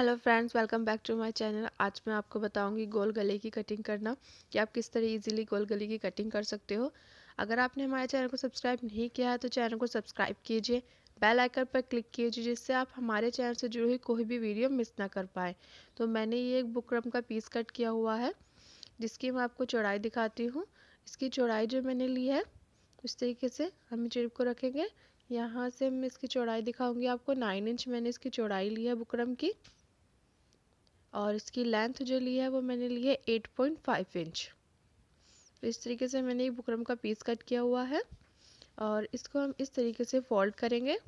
hello friends welcome back to my channel आज मैं आपको बताऊंगी गोल गले की कटिंग करना कि आप किस तरह इजीली गोल गले की कटिंग कर सकते हो अगर आपने हमारे चैनल को सब्सक्राइब नहीं किया है तो चैनल को सब्सक्राइब कीजिए बेल आइकन पर क्लिक कीजिए जिससे आप हमारे चैनल से जुड़ी हुई कोई भी वीडियो मिस ना कर पाए तो मैंने ये एक बुकरम का पीस कट किया हुआ है जिसकी मैं आपको चौड़ाई दिखाती हूँ इसकी चौड़ाई जो मैंने ली है उस तरीके से हम चिड़प को रखेंगे यहाँ से मैं इसकी चौड़ाई दिखाऊँगी आपको नाइन इंच मैंने इसकी चौड़ाई ली है बुकरम की और इसकी लेंथ जो ली है वो मैंने ली है एट पॉइंट फाइव इंच तो इस तरीके से मैंने बुकरम का पीस कट किया हुआ है और इसको हम इस तरीके से फोल्ड करेंगे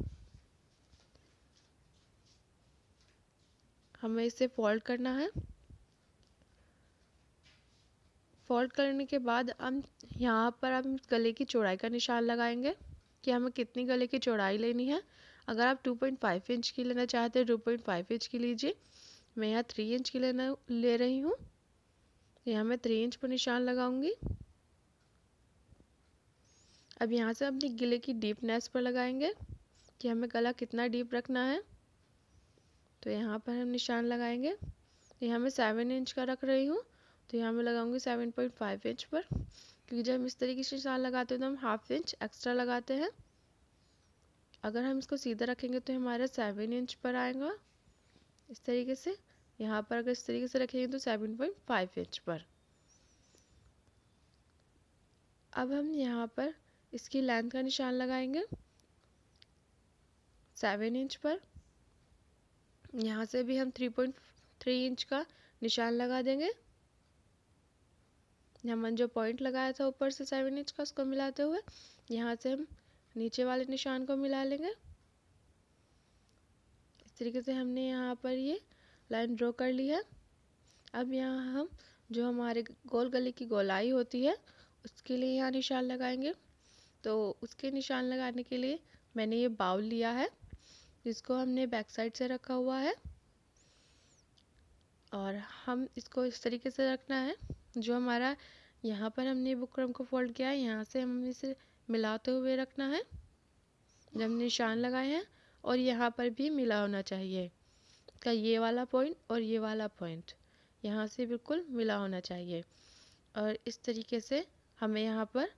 हमें इसे फोल्ड करना है फोल्ड करने के बाद हम यहाँ पर हम गले की चौड़ाई का निशान लगाएंगे कि हमें कितनी गले की चौड़ाई लेनी है अगर आप 2.5 इंच की लेना चाहते हैं 2.5 इंच की लीजिए मैं यहाँ थ्री इंच की लेना ले रही हूँ यहाँ मैं थ्री इंच पर निशान लगाऊंगी अब यहाँ से अपनी गिले की डीपनेस पर लगाएंगे कि हमें गला कितना डीप रखना है तो यहाँ पर हम निशान लगाएंगे यहाँ मैं सेवन इंच का रख रही हूँ तो यहाँ मैं लगाऊंगी सेवन पॉइंट फाइव इंच पर क्योंकि जब हम इस तरीके से निशान लगाते हैं तो हम हाफ इंच एक्स्ट्रा लगाते हैं अगर हम इसको सीधा रखेंगे तो हमारा सेवन इंच पर आएगा इस तरीके से यहाँ पर अगर इस तरीके से रखेंगे तो सेवन पॉइंट फाइव इंच पर अब हम यहाँ पर इसकी लेंथ का निशान लगाएंगे सेवन इंच पर यहाँ से भी हम थ्री पॉइंट थ्री इंच का निशान लगा देंगे हमने जो पॉइंट लगाया था ऊपर से सेवन इंच का उसको मिलाते हुए यहाँ से हम नीचे वाले निशान को मिला लेंगे इस तरीके से हमने यहाँ पर ये यह लाइन ड्रॉ कर ली है अब यहाँ हम जो हमारे गोल गले की गोलाई होती है उसके लिए यहाँ निशान लगाएंगे तो उसके निशान लगाने के लिए मैंने ये बाउल लिया है जिसको हमने बैक साइड से रखा हुआ है और हम इसको इस तरीके से रखना है जो हमारा यहाँ पर हमने बुकरम को फोल्ड किया है यहाँ से हम इसे मिलाते हुए रखना है जब निशान लगाए हैं और यहाँ पर भी मिला होना चाहिए का ये वाला पॉइंट और ये वाला पॉइंट यहाँ से बिल्कुल मिला होना चाहिए और इस तरीके से हमें यहाँ पर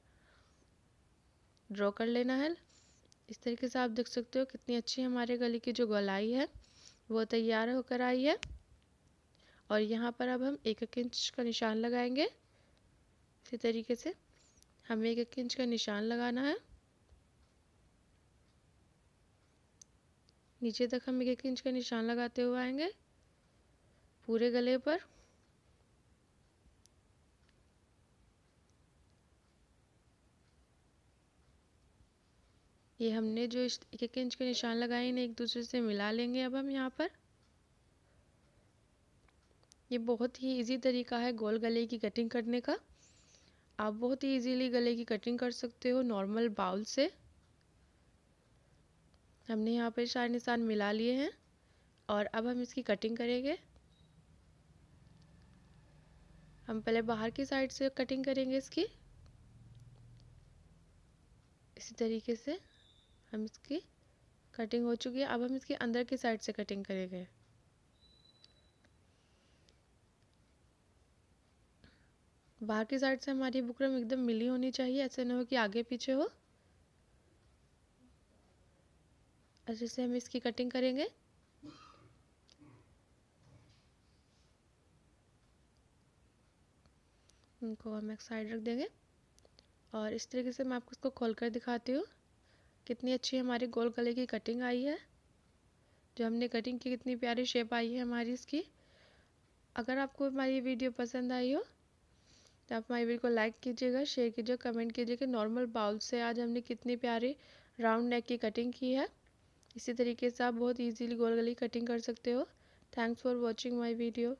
ड्रॉ कर लेना है इस तरीके से आप देख सकते हो कितनी अच्छी हमारे गले की जो गलाई है वो तैयार होकर आई है और यहाँ पर अब हम एक एक इंच का निशान लगाएंगे इसी तरीके से हमें एक एक इंच का निशान लगाना है नीचे तक हम एक एक इंच का निशान लगाते हुए आएंगे पूरे गले पर ये हमने जो एक एक इंच के निशान लगाए इन्हें एक दूसरे से मिला लेंगे अब हम यहाँ पर ये बहुत ही इजी तरीका है गोल गले की कटिंग करने का आप बहुत ही इजीली गले की कटिंग कर सकते हो नॉर्मल बाउल से हमने यहाँ पर सारे निशान मिला लिए हैं और अब हम इसकी कटिंग करेंगे हम पहले बाहर की साइड से कटिंग करेंगे इसकी इसी तरीके से हम इसकी कटिंग हो चुकी है अब हम इसकी अंदर की साइड से कटिंग करेंगे बाहर की साइड से हमारी बुकरम एकदम मिली होनी चाहिए ऐसे ना हो कि आगे पीछे हो अच्छे से हम इसकी कटिंग करेंगे इनको हम एक साइड रख देंगे और इस तरीके से मैं आपको इसको खोल कर दिखाती हूँ कितनी अच्छी हमारी गोल गले की कटिंग आई है जो हमने कटिंग की कितनी प्यारी शेप आई है हमारी इसकी अगर आपको हमारी वीडियो पसंद आई हो तो आप हमारी वीडियो को लाइक कीजिएगा शेयर कीजिएगा कमेंट कीजिएगा नॉर्मल बाउल से आज हमने कितनी प्यारी राउंड नेक की कटिंग की है इसी तरीके से आप बहुत ईजीली गोल गली कटिंग कर सकते हो thanks for watching my video